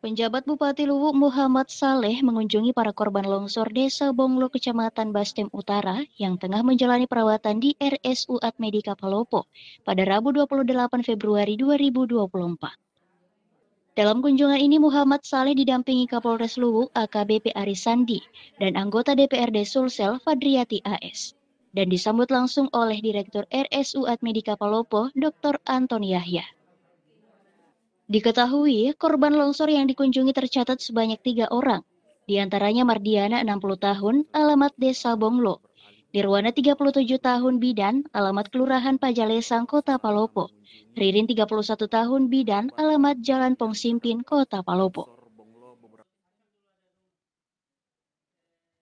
Penjabat Bupati Luwu Muhammad Saleh mengunjungi para korban longsor Desa Bonglo, Kecamatan Bastem Utara yang tengah menjalani perawatan di RSU Medika Palopo pada Rabu 28 Februari 2024. Dalam kunjungan ini Muhammad Saleh didampingi Kapolres Luwu AKBP Ari Sandi dan anggota DPRD Sulsel Fadriati AS dan disambut langsung oleh Direktur RSU Medika Palopo Dr. Anton Yahya. Diketahui, korban longsor yang dikunjungi tercatat sebanyak tiga orang, di antaranya Mardiana 60 tahun, alamat Desa Bonglo, Nirwana 37 tahun Bidan, alamat Kelurahan Pajalesang, Kota Palopo, Ririn 31 tahun Bidan, alamat Jalan Pongsimpin, Kota Palopo.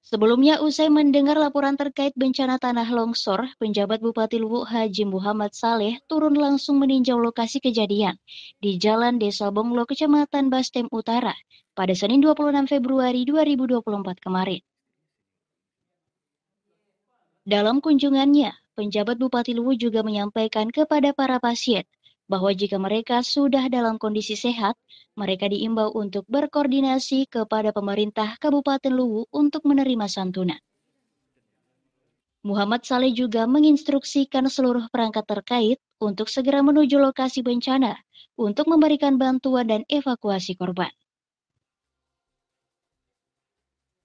Sebelumnya, usai mendengar laporan terkait bencana tanah longsor, penjabat Bupati Luwuk Haji Muhammad Saleh turun langsung meninjau lokasi kejadian di Jalan Desa Bonglo, Kecamatan Bastem Utara pada Senin 26 Februari 2024 kemarin. Dalam kunjungannya, penjabat Bupati Luwu juga menyampaikan kepada para pasien bahwa jika mereka sudah dalam kondisi sehat, mereka diimbau untuk berkoordinasi kepada pemerintah Kabupaten Luwu untuk menerima santunan. Muhammad Saleh juga menginstruksikan seluruh perangkat terkait untuk segera menuju lokasi bencana untuk memberikan bantuan dan evakuasi korban.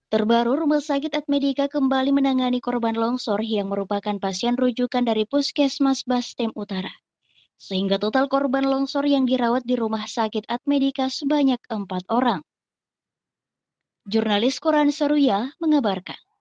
Terbaru, Rumah Sakit Admedika kembali menangani korban longsor yang merupakan pasien rujukan dari Puskesmas Bastem Utara sehingga total korban longsor yang dirawat di rumah sakit Atmedika sebanyak empat orang. Jurnalis Koran Seruya mengabarkan.